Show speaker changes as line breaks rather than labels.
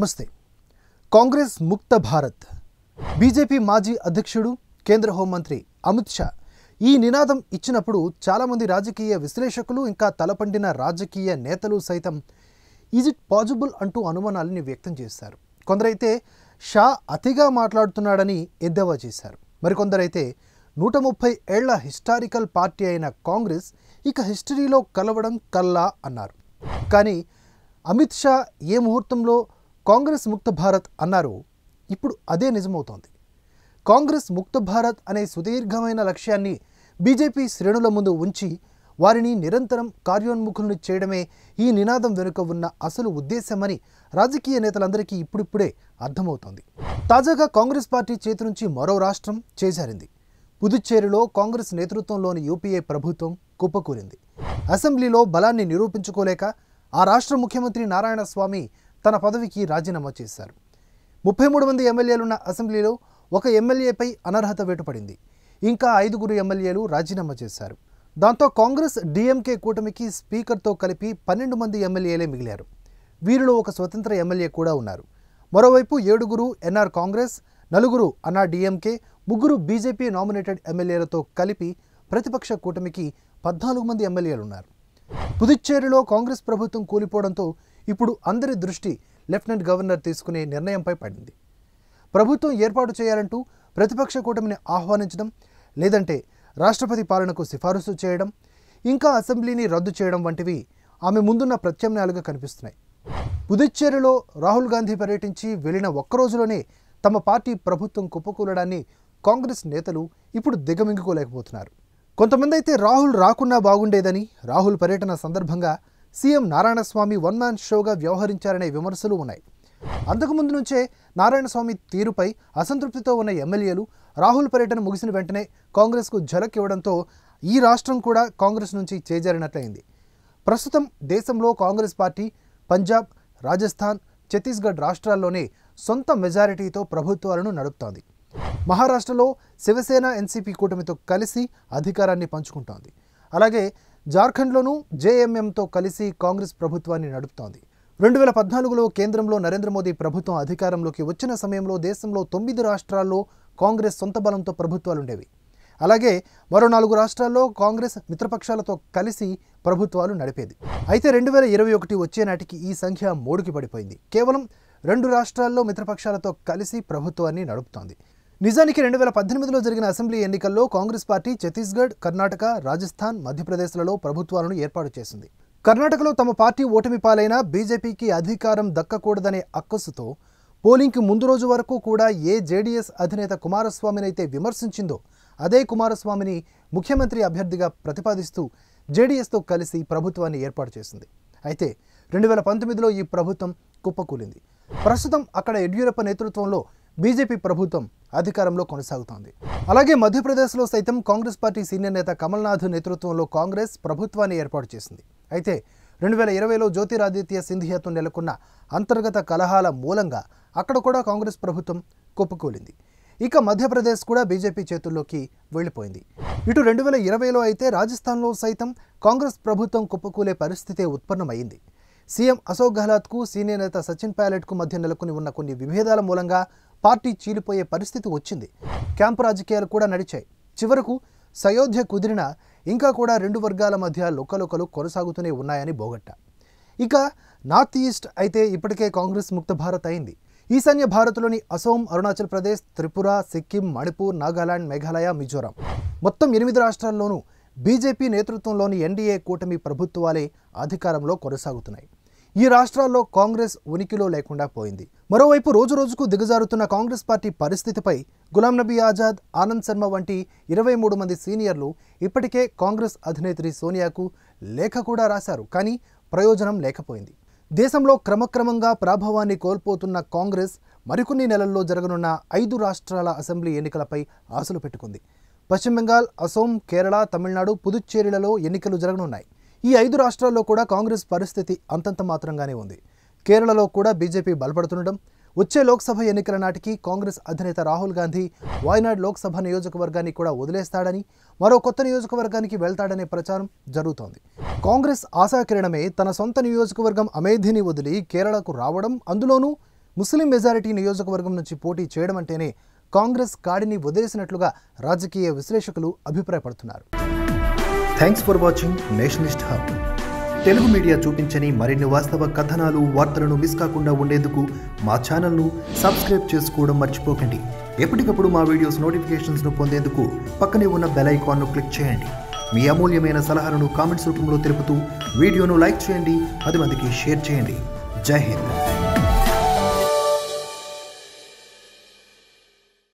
నమస్తే కాంగ్రెస్ ముక్త భారత్ బీజేపీ మాజీ అధ్యక్షుడు కేంద్ర హోంమంత్రి అమిత్ షా ఈ నినాదం ఇచ్చినప్పుడు చాలామంది రాజకీయ విశ్లేషకులు ఇంకా తలపండిన రాజకీయ నేతలు సైతం ఈజ్ ఇట్ పాజిబుల్ అంటూ అనుమానాలని వ్యక్తం చేశారు కొందరైతే షా అతిగా మాట్లాడుతున్నాడని ఎద్దేవా చేశారు మరికొందరైతే నూట ముప్పై ఏళ్ల హిస్టారికల్ పార్టీ అయిన కాంగ్రెస్ ఇక హిస్టరీలో కలవడం కల్లా అన్నారు కానీ అమిత్ షా ఏ ముహూర్తంలో కాంగ్రెస్ ముక్త భారత్ అన్నారు ఇప్పుడు అదే నిజమవుతోంది కాంగ్రెస్ ముక్త భారత్ అనే సుదీర్ఘమైన లక్ష్యాన్ని బీజేపీ శ్రేణుల ముందు ఉంచి వారిని నిరంతరం కార్యోన్ముఖులను చేయడమే ఈ నినాదం వెనుక ఉన్న అసలు ఉద్దేశమని రాజకీయ నేతలందరికీ ఇప్పుడిప్పుడే అర్థమవుతోంది తాజాగా కాంగ్రెస్ పార్టీ చేతి నుంచి మరో రాష్ట్రం చేజారింది పుదుచ్చేరిలో కాంగ్రెస్ నేతృత్వంలోని యూపీఏ ప్రభుత్వం కుప్పకూలింది అసెంబ్లీలో బలాన్ని నిరూపించుకోలేక ఆ రాష్ట్ర ముఖ్యమంత్రి నారాయణస్వామి తన పదవికి రాజీనామా చేశారు ముప్పై మూడు మంది ఎమ్మెల్యేలున్న అసెంబ్లీలో ఒక ఎమ్మెల్యేపై అనర్హత వేటుపడింది ఇంకా ఐదుగురు ఎమ్మెల్యేలు రాజీనామా చేశారు దాంతో కాంగ్రెస్ డీఎంకే కూటమికి స్పీకర్తో కలిపి పన్నెండు మంది ఎమ్మెల్యేలే మిగిలారు వీరిలో ఒక స్వతంత్ర ఎమ్మెల్యే కూడా ఉన్నారు మరోవైపు ఏడుగురు ఎన్ఆర్ కాంగ్రెస్ నలుగురు అన్నా డిఎంకే ముగ్గురు బీజేపీ నామినేటెడ్ ఎమ్మెల్యేలతో కలిపి ప్రతిపక్ష కూటమికి పద్నాలుగు మంది ఎమ్మెల్యేలున్నారు పుదుచ్చేరిలో కాంగ్రెస్ ప్రభుత్వం కూలిపోవడంతో ఇప్పుడు అందరి దృష్టి లెఫ్టినెంట్ గవర్నర్ తీసుకునే నిర్ణయంపై పడింది ప్రభుత్వం ఏర్పాటు చేయాలంటూ ప్రతిపక్ష కూటమిని ఆహ్వానించడం లేదంటే రాష్ట్రపతి పాలనకు సిఫారసు చేయడం ఇంకా అసెంబ్లీని రద్దు చేయడం వంటివి ఆమె ముందున్న ప్రత్యామ్నాయాలుగా కనిపిస్తున్నాయి పుదుచ్చేరిలో రాహుల్ గాంధీ పర్యటించి వెళ్లిన ఒక్కరోజులోనే తమ పార్టీ ప్రభుత్వం కుప్పకూలడాన్ని కాంగ్రెస్ నేతలు ఇప్పుడు దిగమింగుకోలేకపోతున్నారు కొంతమంది అయితే రాహుల్ రాకున్నా బాగుండేదని రాహుల్ పర్యటన సందర్భంగా సీఎం నారాయణస్వామి వన్ మ్యాన్ షోగా వ్యవహరించారనే విమర్శలు ఉన్నాయి అంతకుముందు నుంచే నారాయణస్వామి తీరుపై అసంతృప్తితో ఉన్న ఎమ్మెల్యేలు రాహుల్ పర్యటన ముగిసిన వెంటనే కాంగ్రెస్కు ఝలక్ ఇవ్వడంతో ఈ రాష్ట్రం కూడా కాంగ్రెస్ నుంచి చేజారినట్లయింది ప్రస్తుతం దేశంలో కాంగ్రెస్ పార్టీ పంజాబ్ రాజస్థాన్ ఛత్తీస్గఢ్ రాష్ట్రాల్లోనే సొంత మెజారిటీతో ప్రభుత్వాలను నడుపుతోంది మహారాష్ట్రలో శివసేన ఎన్సీపీ కూటమితో కలిసి అధికారాన్ని పంచుకుంటోంది అలాగే జార్ఖండ్లోనూ జేఎంఎంతో కలిసి కాంగ్రెస్ ప్రభుత్వాన్ని నడుపుతోంది రెండు వేల పద్నాలుగులో కేంద్రంలో నరేంద్ర మోదీ ప్రభుత్వం అధికారంలోకి వచ్చిన సమయంలో దేశంలో తొమ్మిది రాష్ట్రాల్లో కాంగ్రెస్ సొంత బలంతో ప్రభుత్వాలు ఉండేవి అలాగే మరో నాలుగు రాష్ట్రాల్లో కాంగ్రెస్ మిత్రపక్షాలతో కలిసి ప్రభుత్వాలు నడిపేది అయితే రెండు వేల ఇరవై ఒకటి వచ్చే నాటికి ఈ సంఖ్య మూడుకి పడిపోయింది కేవలం రెండు రాష్ట్రాల్లో మిత్రపక్షాలతో కలిసి ప్రభుత్వాన్ని నడుపుతోంది నిజానికి రెండు వేల పద్దెనిమిదిలో జరిగిన అసెంబ్లీ ఎన్నికల్లో కాంగ్రెస్ పార్టీ ఛత్తీస్గఢ్ కర్ణాటక రాజస్థాన్ మధ్యప్రదేశ్లలో ప్రభుత్వాలను ఏర్పాటు చేసింది కర్ణాటకలో తమ పార్టీ ఓటమి పాలైన బీజేపీకి అధికారం దక్కకూడదనే అక్కసుతో పోలింగ్కి ముందు రోజు వరకు కూడా ఏ జేడీఎస్ అధినేత కుమారస్వామినైతే విమర్శించిందో అదే కుమారస్వామిని ముఖ్యమంత్రి అభ్యర్థిగా ప్రతిపాదిస్తూ జేడీఎస్తో కలిసి ప్రభుత్వాన్ని ఏర్పాటు చేసింది అయితే రెండు వేల పంతొమ్మిదిలో ఈ ప్రభుత్వం కుప్పకూలింది ప్రస్తుతం అక్కడ యడ్యూరప్ప నేతృత్వంలో బీజేపీ ప్రభుత్వం అధికారంలో కొనసాగుతోంది అలాగే మధ్యప్రదేశ్లో సైతం కాంగ్రెస్ పార్టీ సీనియర్ నేత కమల్నాథ్ నేతృత్వంలో కాంగ్రెస్ ప్రభుత్వాన్ని ఏర్పాటు చేసింది అయితే రెండు వేల ఇరవైలో జ్యోతిరాదిత్య సింధియాతో నెలకొన్న అంతర్గత కలహాల మూలంగా అక్కడ కూడా కాంగ్రెస్ ప్రభుత్వం కుప్పకూలింది ఇక మధ్యప్రదేశ్ కూడా బీజేపీ చేతుల్లోకి వెళ్ళిపోయింది ఇటు రెండు వేల ఇరవైలో అయితే రాజస్థాన్లో సైతం కాంగ్రెస్ ప్రభుత్వం కుప్పకూలే పరిస్థితే ఉత్పన్నమైంది సీఎం అశోక్ గెహ్లాత్కు సీనియర్ నేత సచిన్ పైలట్కు మధ్య నెలకొని ఉన్న కొన్ని విభేదాల మూలంగా పార్టీ చీలిపోయే పరిస్థితి వచ్చింది క్యాంపు రాజకీయాలు కూడా నడిచాయి చివరకు సయోధ్య కుదిరిన ఇంకా కూడా రెండు వర్గాల మధ్య లోకలోకలు కొనసాగుతూనే ఉన్నాయని బోగట్ట ఇక నార్త్ ఈస్ట్ అయితే ఇప్పటికే కాంగ్రెస్ ముక్త భారత్ అయింది ఈశాన్య భారత్లోని అసోం అరుణాచల్ ప్రదేశ్ త్రిపుర సిక్కిం మణిపూర్ నాగాలాండ్ మేఘాలయ మిజోరాం మొత్తం ఎనిమిది రాష్ట్రాల్లోనూ బీజేపీ నేతృత్వంలోని ఎన్డీఏ కూటమి ప్రభుత్వాలే అధికారంలో కొనసాగుతున్నాయి ఈ రాష్ట్రాల్లో కాంగ్రెస్ ఉనికిలో లేకుండా పోయింది మరోవైపు రోజురోజుకు దిగజారుతున్న కాంగ్రెస్ పార్టీ పరిస్థితిపై గులాం నబీ ఆజాద్ ఆనంద్ శర్మ వంటి ఇరవై మూడు మంది సీనియర్లు ఇప్పటికే కాంగ్రెస్ అధినేత్రి సోనియాకు లేఖ కూడా రాశారు కానీ ప్రయోజనం లేకపోయింది దేశంలో క్రమక్రమంగా ప్రాభవాన్ని కోల్పోతున్న కాంగ్రెస్ మరికొన్ని నెలల్లో జరగనున్న ఐదు రాష్ట్రాల అసెంబ్లీ ఎన్నికలపై ఆశలు పెట్టుకుంది పశ్చిమ బెంగాల్ అసోం కేరళ తమిళనాడు పుదుచ్చేరిలలో ఎన్నికలు జరగనున్నాయి ఈ ఐదు రాష్ట్రాల్లో కూడా కాంగ్రెస్ పరిస్థితి అంతంత మాత్రంగానే ఉంది కేరళలో కూడా బీజేపీ బలపడుతుండడం వచ్చే లోక్సభ ఎన్నికల నాటికి కాంగ్రెస్ అధినేత రాహుల్ గాంధీ వాయనాడ్ లోక్సభ నియోజకవర్గాన్ని కూడా వదిలేస్తాడని మరో కొత్త నియోజకవర్గానికి వెళ్తాడనే ప్రచారం జరుగుతోంది కాంగ్రెస్ ఆశాకిరణమే తన సొంత నియోజకవర్గం అమేధిని వదిలి కేరళకు రావడం అందులోనూ ముస్లిం మెజారిటీ నియోజకవర్గం నుంచి పోటీ చేయడం అంటేనే కాంగ్రెస్ కాడిని వదిలేసినట్లుగా రాజకీయ విశ్లేషకులు అభిప్రాయపడుతున్నారు thanks for watching Nationalist Hub Telugu media చూపించని మరిన్ని వాస్తవ కథనాలు వార్తలను మిస్ కాకుండా ఉండేందుకు మా ఛానల్ను సబ్స్క్రైబ్ చేసుకోవడం మర్చిపోకండి ఎప్పటికప్పుడు మా వీడియోస్ నోటిఫికేషన్స్ను పొందేందుకు పక్కనే ఉన్న బెల్ ఐకాన్ను క్లిక్ చేయండి మీ అమూల్యమైన సలహాలను కామెంట్స్ రూపంలో తెలుపుతూ వీడియోను లైక్ చేయండి పది మందికి షేర్ చేయండి జై హింద్